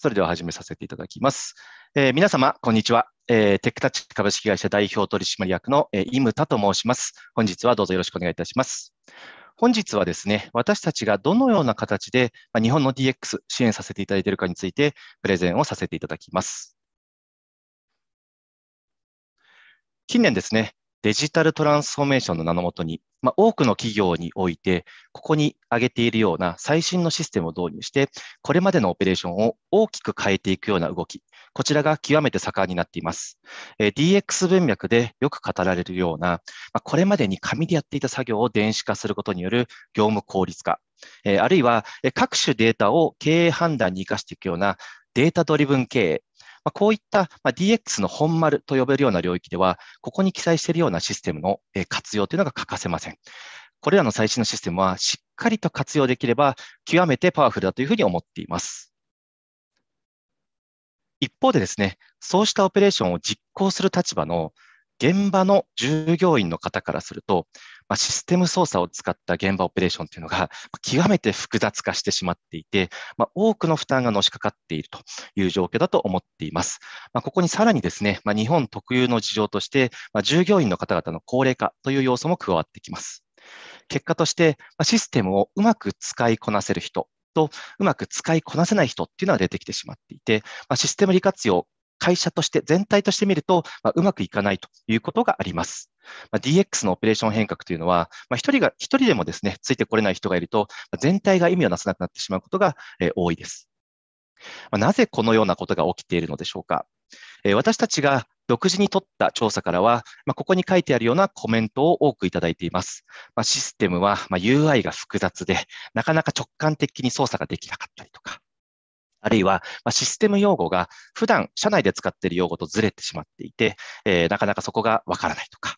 それでは始めさせていただきます。えー、皆様、こんにちは、えー、テックタッチ株式会社代表取締役の、えー、ムタと申します。本日はどうぞよろしくお願いいたします。本日はですね、私たちがどのような形で、まあ、日本の DX 支援させていただいているかについて、プレゼンをさせていただきます。近年ですね、デジタルトランスフォーメーションの名のもとに、まあ、多くの企業において、ここに挙げているような最新のシステムを導入して、これまでのオペレーションを大きく変えていくような動き、こちらが極めて盛んになっています。え DX 文脈でよく語られるような、まあ、これまでに紙でやっていた作業を電子化することによる業務効率化、えあるいは各種データを経営判断に生かしていくようなデータドリブン経営、まあ、こういった DX の本丸と呼べるような領域では、ここに記載しているようなシステムの活用というのが欠かせません。これらの最新のシステムはしっかりと活用できれば、極めてパワフルだというふうに思っています。一方でですね、そうしたオペレーションを実行する立場の現場の従業員の方からすると、まあ、システム操作を使った現場オペレーションというのが極めて複雑化してしまっていて、まあ、多くの負担がのしかかっているという状況だと思っています。まあ、ここにさらにですね、ま日本特有の事情として、ま従業員の方々の高齢化という要素も加わってきます。結果として、まシステムをうまく使いこなせる人とうまく使いこなせない人っていうのは出てきてしまっていて、まあ、システム利活用会社として全体として見ると、まあ、うまくいかないということがあります。まあ、DX のオペレーション変革というのは、まあ、一人が、一人でもですね、ついてこれない人がいると、全体が意味をなさなくなってしまうことが、えー、多いです。まなぜこのようなことが起きているのでしょうか。えー、私たちが独自に取った調査からは、まあ、ここに書いてあるようなコメントを多くいただいています。まあ、システムは、ま UI が複雑で、なかなか直感的に操作ができなかったりとか、あるいはシステム用語が普段社内で使っている用語とずれてしまっていて、えー、なかなかそこがわからないとか、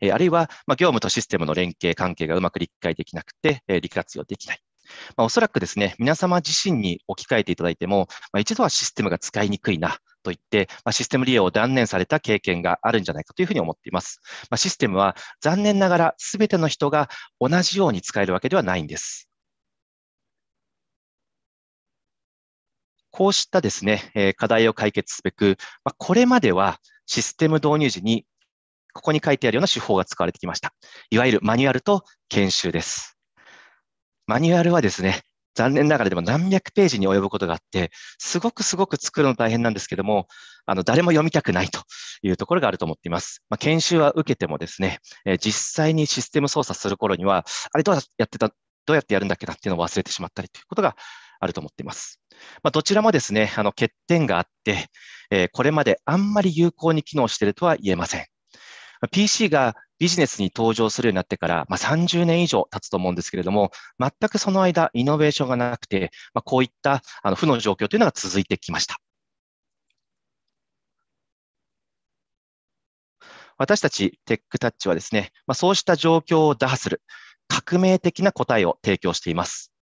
えー、あるいは、ま業務とシステムの連携関係がうまく理解できなくて、えー、利活用できない。まあ、おそらくですね、皆様自身に置き換えていただいても、まあ、一度はシステムが使いにくいなと言って、まあ、システム利用を断念された経験があるんじゃないかというふうに思っています。まシステムは残念ながらすべての人が同じように使えるわけではないんです。こうしたですね、え課題を解決すべく、まこれまではシステム導入時に、ここに書いてあるような手法が使われてきました。いわゆるマニュアルと研修です。マニュアルはですね、残念ながらでも何百ページに及ぶことがあって、すごくすごく作るの大変なんですけども、あの、誰も読みたくないというところがあると思っています。まあ、研修は受けてもですね、え実際にシステム操作する頃には、あれどうやってた、どうやってやるんだっけなっていうのを忘れてしまったりということがあると思っています。まあ、どちらもですね、あの欠点があって、えー、これまであんまり有効に機能しているとは言えません。PC がビジネスに登場するようになってから、まあ、30年以上経つと思うんですけれども、全くその間、イノベーションがなくて、まあ、こういったあの負の状況というのが続いてきました。私たちテックタッチはですね、まあ、そうした状況を打破する革命的な答えを提供しています。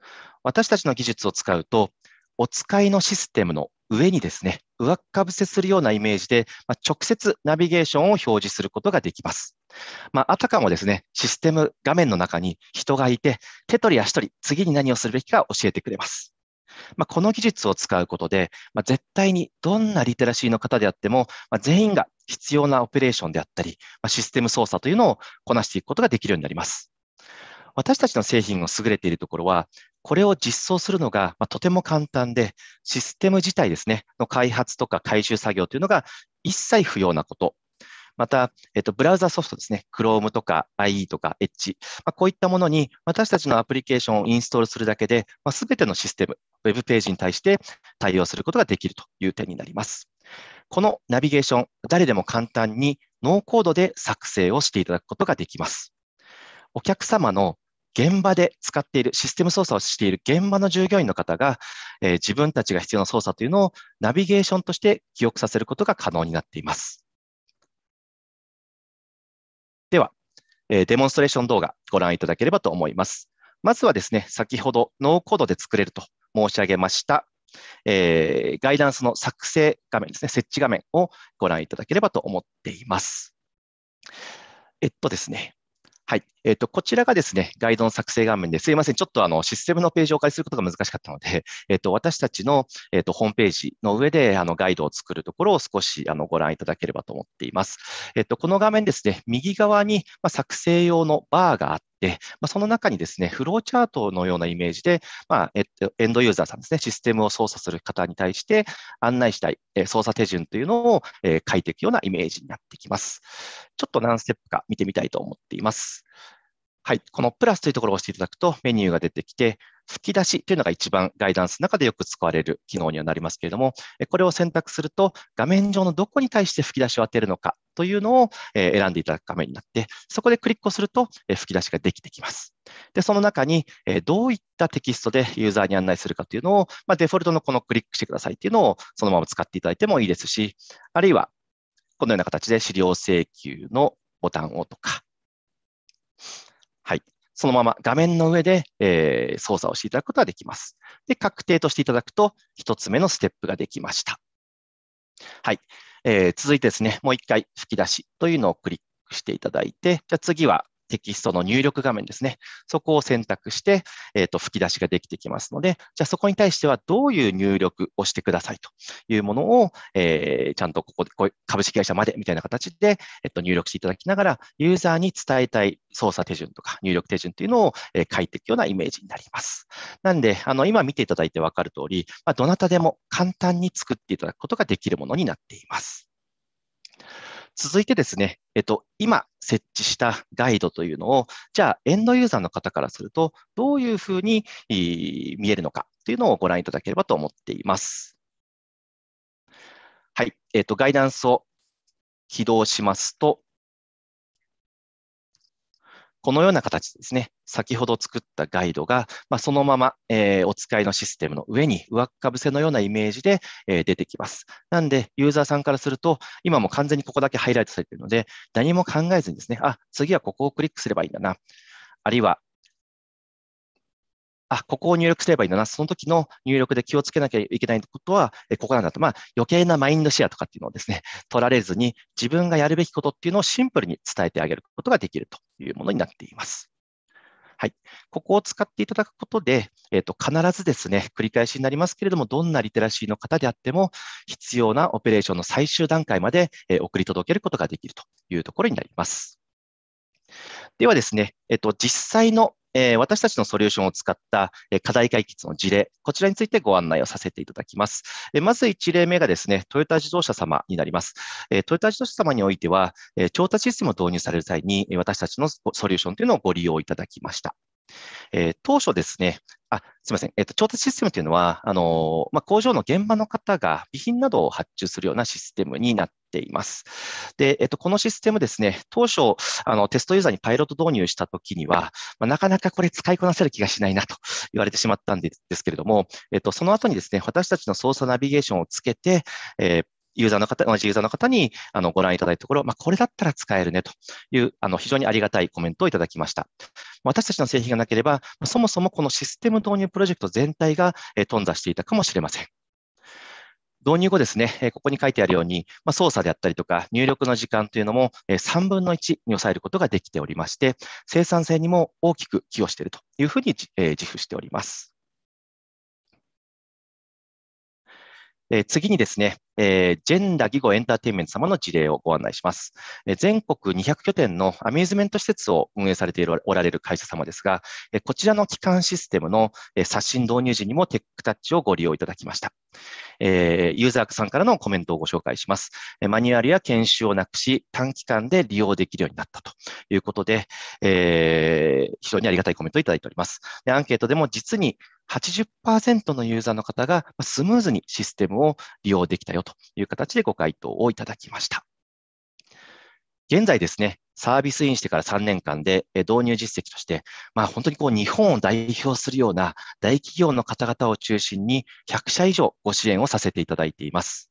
私たちの技術を使うと、お使いのシステムの上にですね、上っかぶせするようなイメージで、まあ、直接ナビゲーションを表示することができます。まあ、あたかもですね、システム画面の中に人がいて、手取り足取り、次に何をするべきか教えてくれます。まあ、この技術を使うことで、まあ、絶対にどんなリテラシーの方であっても、まあ、全員が必要なオペレーションであったり、まあ、システム操作というのをこなしていくことができるようになります。私たちの製品が優れているところは、これを実装するのが、まとても簡単で、システム自体ですね、の開発とか回収作業というのが一切不要なことまた、えっと、ブラウザソフトですね、Chrome とか IE とか Edge、まあ、こういったものに私たちのアプリケーションをインストールするだけで、まあ、てのシステム、ウェブページに対して対応することができるという点になります。このナビゲーション、誰でも簡単にノーコードで作成をしていただくことができます。お客様の現場で使っている、システム操作をしている現場の従業員の方が、えー、自分たちが必要な操作というのをナビゲーションとして記憶させることが可能になっています。では、えー、デモンストレーション動画ご覧いただければと思います。まずはですね、先ほどノーコードで作れると申し上げました、えー、ガイダンスの作成画面ですね、設置画面をご覧いただければと思っています。えっとですね、はい。えっ、ー、と、こちらがですね、ガイドの作成画面です。いません。ちょっとあの、システムのページをお借りすることが難しかったので、えっ、ー、と、私たちの、えっ、ー、と、ホームページの上で、あの、ガイドを作るところを少し、あの、ご覧いただければと思っています。えっ、と、この画面ですね、右側に、まあ、作成用のバーがあって、まあ、その中にですね、フローチャートのようなイメージで、まあ、えっと、エンドユーザーさんですね、システムを操作する方に対して案内したい、え操作手順というのを、え書いていくようなイメージになってきます。ちょっと何ステップか見てみたいと思っています。はい、このプラスというところを押していただくとメニューが出てきて、吹き出しというのが一番ガイダンスの中でよく使われる機能にはなりますけれども、これを選択すると画面上のどこに対して吹き出しを当てるのかというのを選んでいただく画面になって、そこでクリックをすると吹き出しができてきます。で、その中にどういったテキストでユーザーに案内するかというのを、まあ、デフォルトのこのクリックしてくださいというのをそのまま使っていただいてもいいですし、あるいはこのような形で資料請求のボタンをとか、そのまま画面の上で、えー、操作をしていただくことができます。で、確定としていただくと、1つ目のステップができました。はい。えー、続いてですね、もう一回吹き出しというのをクリックしていただいて、じゃ次はテキストの入力画面ですね。そこを選択して、えっ、ー、と、吹き出しができてきますので、じゃあそこに対してはどういう入力をしてくださいというものを、えー、ちゃんとここで、こう株式会社までみたいな形で、えっ、ー、と、入力していただきながら、ユーザーに伝えたい操作手順とか入力手順というのを、え書いていくようなイメージになります。なんで、あの、今見ていただいてわかる通り、まあ、どなたでも簡単に作っていただくことができるものになっています。続いてですね、えっと、今設置したガイドというのを、じゃあ、エンドユーザーの方からすると、どういうふうに見えるのかというのをご覧いただければと思っています。はい、えっと、ガイダンスを起動しますと、このような形ですね、先ほど作ったガイドが、まあ、そのまま、えー、お使いのシステムの上に上っかぶせのようなイメージで、えー、出てきます。なんで、ユーザーさんからすると、今も完全にここだけハイライトされているので、何も考えずにですね、あ、次はここをクリックすればいいんだな。あるいは、あ、ここを入力すればいいんだな、その時の入力で気をつけなきゃいけないことは、えここなんだと、まあ、余計なマインドシェアとかっていうのをですね、取られずに、自分がやるべきことっていうのをシンプルに伝えてあげることができるというものになっています。はい、ここを使っていただくことで、えーと、と必ずですね、繰り返しになりますけれども、どんなリテラシーの方であっても、必要なオペレーションの最終段階まで、えー、送り届けることができるというところになります。ではですね、えっ、ー、と、実際のえー、私たちのソリューションを使った課題解決の事例、こちらについてご案内をさせていただきます。えまず1例目がですね、トヨタ自動車様になります。えトヨタ自動車様においては、え調達システムを導入される際に、私たちのソリューションというのをご利用いただきました。えー、当初ですね、あすみません、えーと、調達システムというのは、あのまあ、工場の現場の方が備品などを発注するようなシステムになっています。で、えーと、このシステムですね、当初あの、テストユーザーにパイロット導入したときには、まあ、なかなかこれ使いこなせる気がしないなと 言われてしまったんですけれども、えーと、とその後にですね、私たちの操作ナビゲーションをつけて、えーユーザーの方、同じユーザーの方にあのご覧いただいたところ、まあ、これだったら使えるねというあの非常にありがたいコメントをいただきました。私たちの製品がなければ、そもそもこのシステム導入プロジェクト全体が頓挫していたかもしれません。導入後ですね、ここに書いてあるように、まあ、操作であったりとか入力の時間というのも3分の1に抑えることができておりまして、生産性にも大きく寄与しているというふうに自負しております。え次にですね、えジェンダー・ギゴエンターテインメント様の事例をご案内します。え全国200拠点のアミューズメント施設を運営されているおられる会社様ですが、えこちらの基幹システムの、え刷新導入時にもテックタッチをご利用いただきました。えユーザーさんからのコメントをご紹介します。マニュアルや研修をなくし、短期間で利用できるようになったということで、え非常にありがたいコメントをいただいております。でアンケートでも実に80%のユーザーの方がスムーズにシステムを利用できたよという形でご回答をいただきました。現在ですね、サービスインしてから3年間で導入実績として、まあ、本当にこう日本を代表するような大企業の方々を中心に100社以上ご支援をさせていただいています。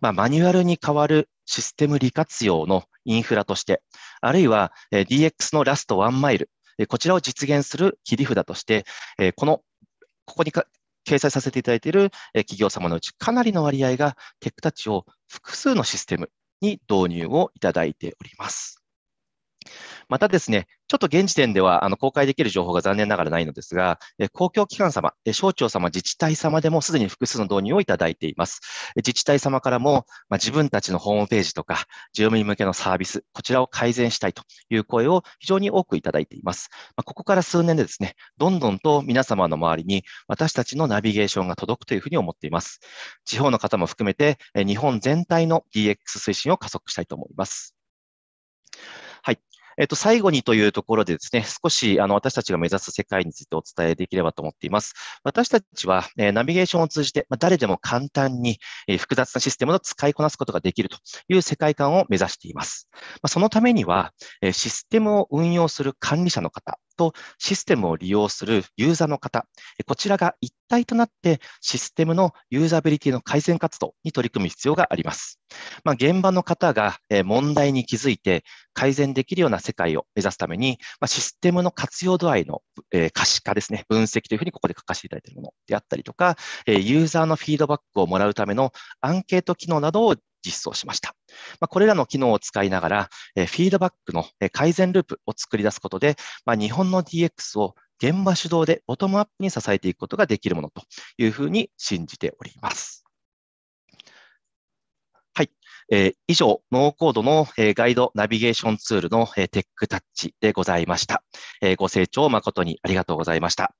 まあ、マニュアルに代わるシステム利活用のインフラとして、あるいは DX のラストワンマイル、こちらを実現する切り札として、このここに掲載させていただいている企業様のうち、かなりの割合がテックタッチを複数のシステムに導入をいただいております。またですね、ちょっと現時点ではあの公開できる情報が残念ながらないのですが、公共機関様、省庁様、自治体様でもすでに複数の導入をいただいています。自治体様からも、まあ、自分たちのホームページとか、住民向けのサービス、こちらを改善したいという声を非常に多くいただいています。まあ、ここから数年でですね、どんどんと皆様の周りに私たちのナビゲーションが届くというふうに思っています。地方の方も含めて、日本全体の DX 推進を加速したいと思います。えっと、最後にというところでですね、少しあの私たちが目指す世界についてお伝えできればと思っています。私たちは、えナビゲーションを通じて、ま誰でも簡単に、え複雑なシステムを使いこなすことができるという世界観を目指しています。まそのためには、えシステムを運用する管理者の方、とシステムを利用するユーザーの方、こちらが一体となってシステムのユーザビリティの改善活動に取り組む必要があります。まあ、現場の方が問題に気づいて改善できるような世界を目指すために、まあ、システムの活用度合いの可視化ですね、分析というふうにここで書かせていただいているものであったりとか、ユーザーのフィードバックをもらうためのアンケート機能などを実装しました。まあ、これらの機能を使いながら、フィードバックの改善ループを作り出すことで、まあ、日本の DX を現場主導でボトムアップに支えていくことができるものというふうに信じております。はい。えー、以上、ノーコードの、えガイドナビゲーションツールの、えテックタッチでございました。えご清聴誠にありがとうございました。